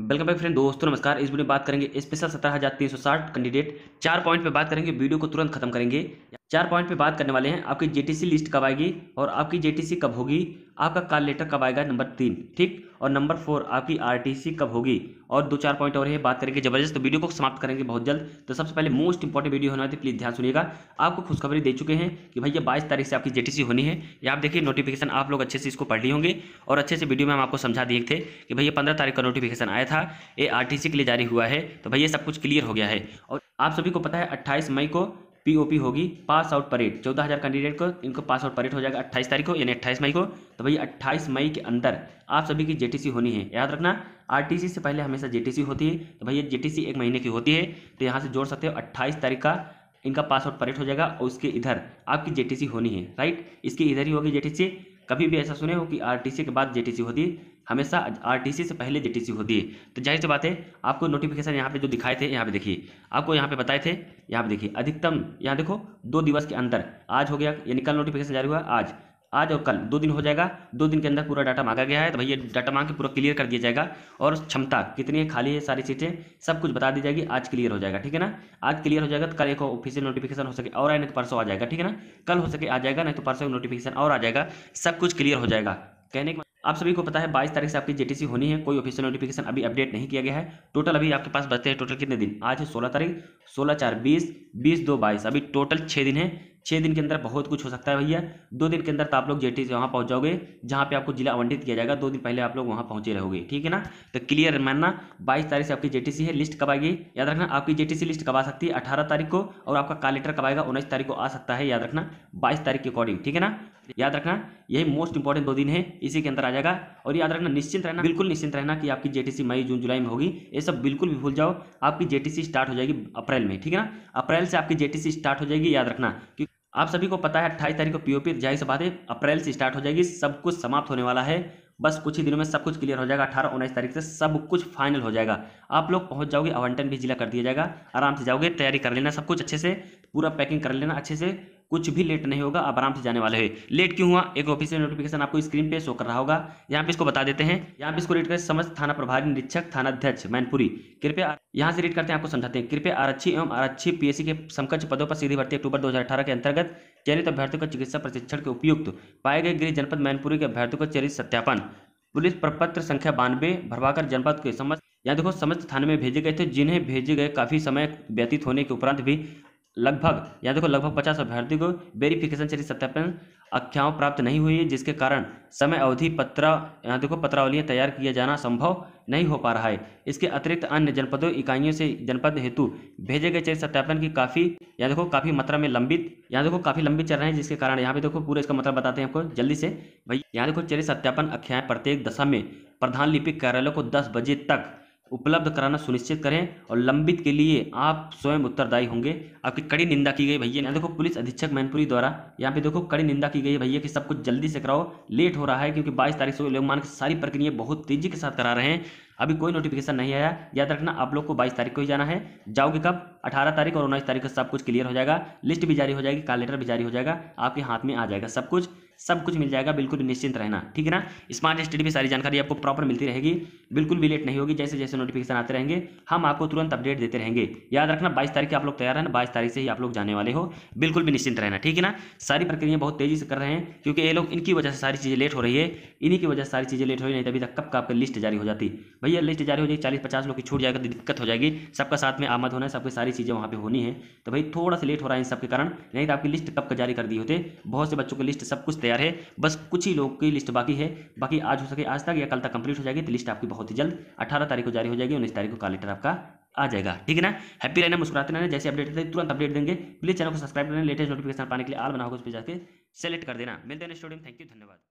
welcome back friend दोस्तों नमस्कार इस वीडियो में बात करेंगे स्पेशल सत्रह हज़ार तीन सौ साठ कैंडिडेट चार पॉइंट पे बात करेंगे वीडियो को तुरंत खत्म करेंगे चार पॉइंट पे बात करने वाले हैं आपकी जेटीसी लिस्ट कब आएगी और आपकी जेटीसी कब होगी आपका कार लेटर कब आएगा नंबर तीन ठीक और नंबर फोर आपकी आरटीसी कब होगी और दो चार पॉइंट और है बात करेंगे जबरदस्त तो वीडियो को समाप्त करेंगे बहुत जल्द तो सबसे पहले मोस्ट इंपॉर्टेंट वीडियो होने वाली प्लीज़ ध्यान सुनिएगा आपको खुशखबरी दे चुके हैं कि भैया बाईस तारीख से आपकी जेटीसी होनी है या आप देखिए नोटिफिकेशन आप लोग अच्छे से इसको पढ़ लिये होंगे और अच्छे से वीडियो में हम आपको समझा दिए थे कि भैया पंद्रह तारीख का नोटिफिकेशन आया था ये आर के लिए जारी हुआ है तो भैया सब कुछ क्लियर हो गया है और आप सभी को पता है अट्ठाईस मई को पीओपी होगी पास आउट परेड चौदह हज़ार कैंडिडेट को इनको पास आउट परेड हो जाएगा अट्ठाईस तारीख को यानी अट्ठाईस मई को तो भाई अट्ठाईस मई के अंदर आप सभी की जेटीसी होनी है याद रखना आरटीसी से पहले हमेशा जेटीसी होती है तो भाई ये जेटीसी एक महीने की होती है तो यहाँ से जोड़ सकते हो अट्ठाईस तारीख का इनका पास आउट परेड हो जाएगा और उसके इधर आपकी जे होनी है राइट इसके इधर ही होगी जे कभी भी ऐसा सुने हो कि आर के बाद जे होती है हमेशा आरटीसी से पहले सी होती है तो जाहिर सी बात है आपको नोटिफिकेशन यहाँ पे जो दिखाए थे यहाँ पे देखिए आपको यहाँ पे बताए थे यहाँ पे देखिए अधिकतम यहाँ देखो दो दिवस के अंदर आज हो गया यानी कल नोटिफिकेशन जारी हुआ आज आज और कल दो दिन हो जाएगा दो दिन के अंदर पूरा डाटा मांगा गया है तो भैया डाटा मांग के पूरा क्लियर कर दिया जाएगा और क्षमता कितनी है खाली है सारी सीटें सब कुछ बता दी जाएगी आज क्लियर हो जाएगा ठीक है ना आज क्लियर हो जाएगा तो कल एक ऑफिशियल नोटिफिकेशन हो सके और आए नहीं तो परसों आ जाएगा ठीक है ना कल हो सके आ जाएगा नहीं तो परसों नोटिफिकेशन और आ जाएगा सब कुछ क्लियर हो जाएगा कहने के आप सभी को पता है बाईस तारीख से आपकी जेटीसी होनी है कोई ऑफिशियल नोटिफिकेशन अभी अपडेट नहीं किया गया है टोटल अभी आपके पास बचते हैं टोटल कितने दिन आज है सोलह तारीख सोलह चार बीस बीस दो बाईस अभी टोटल छः दिन है छः दिन के अंदर बहुत कुछ हो सकता है भैया दो दिन के अंदर तो आप लोग जेटी से वहाँ पहुँच जाओगे जहाँ पे आपको जिला आवंटित किया जाएगा दो दिन पहले आप लोग वहाँ पहुँचे रहोगे ठीक है ना तो क्लियर मानना बाईस तारीख से आपकी जेटीसी है लिस्ट कब आएगी याद रखना आपकी जेटीसी लिस्ट कब आ सकती है अठारह तारीख को और आपका का लेटर कब आएगा उन्नीस तारीख को आ सकता है याद रखना बाईस तारीख के अकॉर्डिंग ठीक है ना याद रखना यही मोस्ट इंपॉर्टेंट दो दिन है इसी के अंदर आ जाएगा और याद रखना निश्चिंत रहना बिल्कुल निश्चिंत रहना कि आपकी जेटीसी मई जून जुलाई में होगी ये सब बिल्कुल भी भूल जाओ आपकी जेटीसी स्टार्ट हो जाएगी अप्रैल में ठीक है ना अप्रैल से आपकी जेटीसी स्टार्ट हो जाएगी याद रखना क्योंकि आप सभी को पता है अट्ठाईस तारीख को पीओपी जाहिर सी बात है अप्रैल से स्टार्ट हो जाएगी सब कुछ समाप्त होने वाला है बस कुछ ही दिनों में सब कुछ क्लियर हो जाएगा अठारह उन्नीस तारीख से सब कुछ फाइनल हो जाएगा आप लोग पहुंच जाओगे आवंटन भी जिला कर दिया जाएगा आराम से जाओगे तैयारी कर लेना सब कुछ अच्छे से पूरा पैकिंग कर लेना अच्छे से कुछ भी लेट नहीं होगा आप आराम से जाने वाले हैं लेट क्यों हुआ एक ऑफिसियल नोटिफिकेशन आपको स्क्रीन पे शो कर रहा होगा यहाँ पे इसको बता देते हैं यहाँ पे इसको रीड कर समझ थाना प्रभारी निरीक्षक थाना अध्यक्ष मैनपुरी कृपया यहाँ से रीड करते हैं आपको समझाते हैं कृपया आरक्षी एवं आरक्षी पीएससी के समकक्ष पदों पर सीधी भर्ती अक्टूबर दो के अंतर्गत चयनित अभ्यर्थियों का चिकित्सा प्रशिक्षण के उपयुक्त पाए गए गृह जनपद मैनपुरी के अभ्यर्थियों का चयनित सत्यापन पुलिस प्रपत्र संख्या बानवे भरवाकर जनपद के समस्त यहाँ देखो समस्त थाने में भेजे गए थे जिन्हें भेजे गए काफी समय व्यतीत होने के उपरांत भी लगभग या देखो लगभग पचास अभ्यर्थियों को वेरिफिकेशन चली सत्यापन आख्याओं प्राप्त नहीं हुई है जिसके कारण समय अवधि पत्रा यहाँ देखो पत्रावलियाँ तैयार किया जाना संभव नहीं हो पा रहा है इसके अतिरिक्त अन्य जनपदों इकाइयों से जनपद हेतु भेजे गए चरित सत्यापन की काफ़ी यहाँ देखो काफ़ी मात्रा में लंबित यहाँ देखो काफ़ी लंबित चल रहे हैं जिसके कारण यहाँ पे देखो पूरे इसका मतलब बताते हैं आपको जल्दी से भाई यहाँ देखो चरित सत्यापन अख्याएँ प्रत्येक दशा में प्रधान लिपिक कार्यालय को दस बजे तक उपलब्ध कराना सुनिश्चित करें और लंबित के लिए आप स्वयं उत्तरदायी होंगे आपकी कड़ी निंदा की गई भैया देखो पुलिस अधीक्षक मैनपुरी द्वारा यहाँ पे देखो कड़ी निंदा की गई भैया कि सब कुछ जल्दी से कराओ लेट हो रहा है क्योंकि बाईस तारीख से लोग मान के सारी प्रक्रिया बहुत तेजी के साथ करा रहे हैं अभी कोई नोटिफिकेशन नहीं आया याद रखना आप लोग को बाईस तारीख को ही जाना है जाओगे कब अठारह तारीख और उन्नीस तारीख को सब कुछ क्लियर हो जाएगा लिस्ट भी जारी हो जाएगी काल लेटर भी जारी हो जाएगा आपके हाथ में आ जाएगा सब कुछ सब कुछ मिल जाएगा बिल्कुल निश्चिंत रहना ठीक है ना स्मार्ट स्टडी भी सारी जानकारी आपको प्रॉपर मिलती रहेगी बिल्कुल भी लेट नहीं होगी जैसे जैसे नोटिफिकेशन आते रहेंगे हम आपको तुरंत अपडेट देते रहेंगे याद रखना बाईस तारीख के आप लोग तैयार हैं बाईस तारीख से ही आप लोग जाने वाले हो बिल्कुल भी निश्चिंत रहना ठीक है ना सारी प्रक्रिया बहुत तेजी से कर रहे हैं क्योंकि ये लोग इनकी वजह से सारी चीज़ें लेट हो रही है इन्हीं की वजह से सारी चीज़ें लेट हो रही नहीं तभी तो तक कब का आपकी लिस्ट जारी हो जाती भैया लिस्ट जारी हो जाएगी चालीस पचास लोग की छूट जाएगा तो दिक्कत हो जाएगी सबका साथ में आमद होना है सबकी सारी चीज़ें वहाँ पर होनी है तो भाई थोड़ा सा लेट हो रहा है इन सबके कारण नहीं तो आपकी लिस्ट कब का जारी कर दी होते बहुत से बच्चों की लिस्ट सब कुछ तैयार है बस कुछ ही लोगों की लिस्ट बाकी है बाकी आज हो सके आज तक या कल तक कंप्लीट हो जाएगी तो लिस्ट आपकी बहुत ही जल्द अठारह तारीख को जारी हो जाएगी उन्नीस तारीख को का लेटर आपका आ जाएगा ठीक है ना हैप्पी रहना मुस्कुराते रहना जैसे अपडेट देते तुरंत अपडेट देंगे प्लीज चैनल को सब्सक्राइब करना लेटेस्ट नोटिफिकेशन पाने के लिए आल बनाओ उस पर जाकर सेलेक्ट कर देना मिलते हैं स्टूडियो थैंक यू धन्यवाद